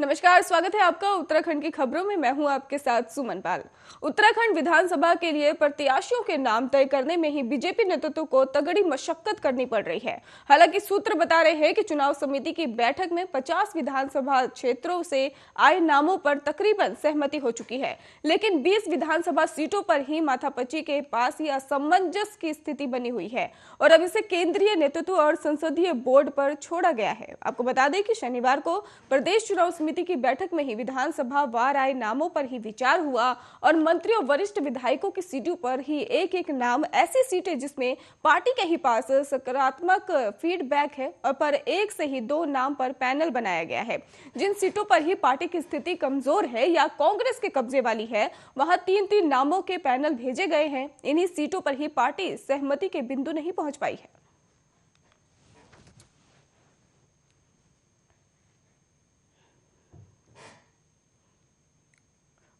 नमस्कार स्वागत है आपका उत्तराखंड की खबरों में मैं हूं आपके साथ सुमन पाल उत्तराखंड विधानसभा के लिए प्रत्याशियों के नाम तय करने में ही बीजेपी नेतृत्व को तगड़ी मशक्कत करनी पड़ रही है हालांकि सूत्र बता रहे हैं कि चुनाव समिति की बैठक में 50 विधानसभा क्षेत्रों से आए नामों पर तकरीबन सहमति हो चुकी है लेकिन बीस विधानसभा सीटों पर ही माथापच्ची के पास ही असमंजस की स्थिति बनी हुई है और अब इसे केंद्रीय नेतृत्व और संसदीय बोर्ड पर छोड़ा गया है आपको बता दें की शनिवार को प्रदेश चुनाव समिति की बैठक में ही विधानसभा वार आए नामों पर ही विचार हुआ और मंत्रियों वरिष्ठ विधायकों की सीटों पर ही एक एक नाम ऐसी सीटें जिसमें पार्टी के ही पास सकारात्मक फीडबैक है और पर एक से ही दो नाम पर पैनल बनाया गया है जिन सीटों पर ही पार्टी की स्थिति कमजोर है या कांग्रेस के कब्जे वाली है वहां तीन तीन नामों के पैनल भेजे गए हैं इन्हीं सीटों पर ही पार्टी सहमति के बिंदु नहीं पहुंच पाई है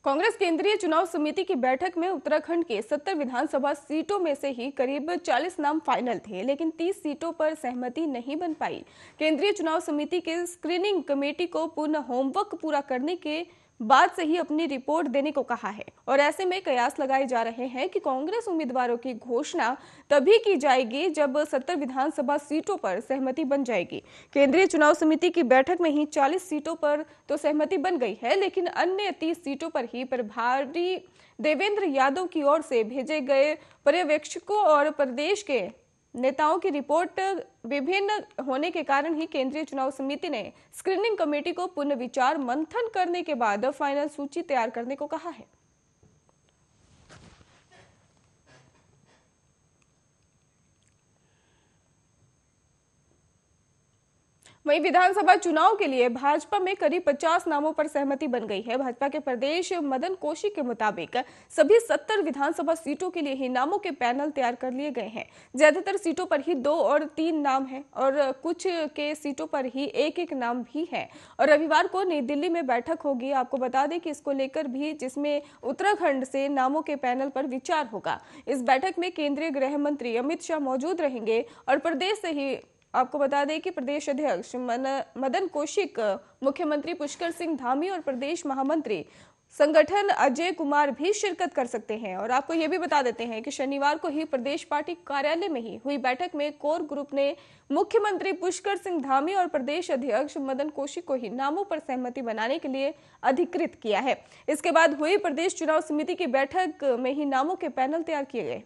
कांग्रेस केंद्रीय चुनाव समिति की बैठक में उत्तराखंड के 70 विधानसभा सीटों में से ही करीब 40 नाम फाइनल थे लेकिन 30 सीटों पर सहमति नहीं बन पाई केंद्रीय चुनाव समिति के स्क्रीनिंग कमेटी को पूर्ण होमवर्क पूरा करने के बाद से ही अपनी रिपोर्ट देने को कहा है और ऐसे में कयास लगाए जा रहे हैं कि कांग्रेस उम्मीदवारों की घोषणा तभी की जाएगी जब सत्तर विधानसभा सीटों पर सहमति बन जाएगी केंद्रीय चुनाव समिति की बैठक में ही चालीस सीटों पर तो सहमति बन गई है लेकिन अन्य तीस सीटों पर ही प्रभारी देवेंद्र यादव की ओर से भेजे गए पर्यवेक्षकों और प्रदेश के नेताओं की रिपोर्ट विभिन्न होने के कारण ही केंद्रीय चुनाव समिति ने स्क्रीनिंग कमेटी को पुनर्विचार मंथन करने के बाद फाइनल सूची तैयार करने को कहा है वहीं विधानसभा चुनाव के लिए भाजपा में करीब 50 नामों पर सहमति बन गई है भाजपा के प्रदेश मदन कोशी के मुताबिक सभी 70 विधानसभा सीटों के लिए ही नामों के पैनल तैयार कर लिए गए हैं ज्यादातर सीटों पर ही दो और तीन नाम है और कुछ के सीटों पर ही एक एक नाम भी है और रविवार को नई दिल्ली में बैठक होगी आपको बता दें कि इसको लेकर भी जिसमें उत्तराखंड से नामों के पैनल पर विचार होगा इस बैठक में केंद्रीय गृह मंत्री अमित शाह मौजूद रहेंगे और प्रदेश से ही आपको बता दें कि प्रदेश अध्यक्ष मदन कौशिक मुख्यमंत्री पुष्कर सिंह धामी और प्रदेश महामंत्री संगठन अजय कुमार भी शिरकत कर सकते हैं और आपको ये भी बता देते हैं कि शनिवार को ही प्रदेश पार्टी कार्यालय में ही हुई बैठक में कोर ग्रुप ने मुख्यमंत्री पुष्कर सिंह धामी और प्रदेश अध्यक्ष मदन कौशिक को ही नामों पर सहमति बनाने के लिए अधिकृत किया है इसके बाद हुई प्रदेश चुनाव समिति की बैठक में ही नामों के पैनल तैयार किए गए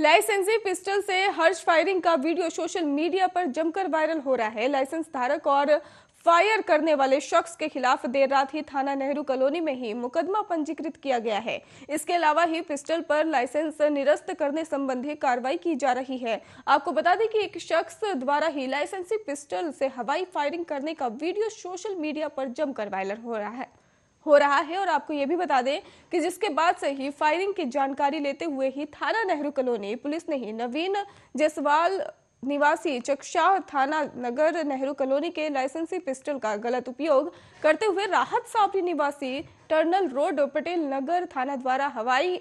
लाइसेंसी पिस्टल से हर्ष फायरिंग का वीडियो सोशल मीडिया पर जमकर वायरल हो रहा है लाइसेंस धारक और फायर करने वाले शख्स के खिलाफ देर रात ही थाना नेहरू कॉलोनी में ही मुकदमा पंजीकृत किया गया है इसके अलावा ही पिस्टल पर लाइसेंस निरस्त करने संबंधी कार्रवाई की जा रही है आपको बता दें कि एक शख्स द्वारा ही लाइसेंसी पिस्टल से हवाई फायरिंग करने का वीडियो सोशल मीडिया पर जमकर वायरल हो रहा है हो रहा है और आपको ये भी बता दें कि जिसके बाद से ही फायरिंग की जानकारी लेते हुए ही थाना नेहरू कॉलोनी पुलिस ने ही नवीन जसवाल निवासी चकशाह थाना नगर नेहरू कॉलोनी के लाइसेंसी पिस्टल का गलत उपयोग करते हुए राहत सावरी निवासी टर्नल रोड पटेल नगर थाना द्वारा हवाई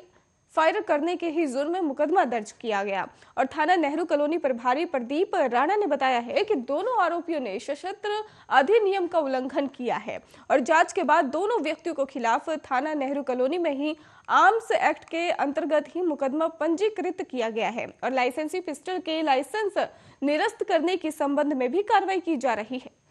फायर करने के ही जुर्म में मुकदमा दर्ज किया गया और थाना नेहरू कॉलोनी प्रभारी प्रदीप राणा ने बताया है कि दोनों आरोपियों ने सशस्त्र अधिनियम का उल्लंघन किया है और जांच के बाद दोनों व्यक्तियों के खिलाफ थाना नेहरू कॉलोनी में ही आर्म्स एक्ट के अंतर्गत ही मुकदमा पंजीकृत किया गया है और लाइसेंसी पिस्टल के लाइसेंस निरस्त करने के संबंध में भी कार्रवाई की जा रही है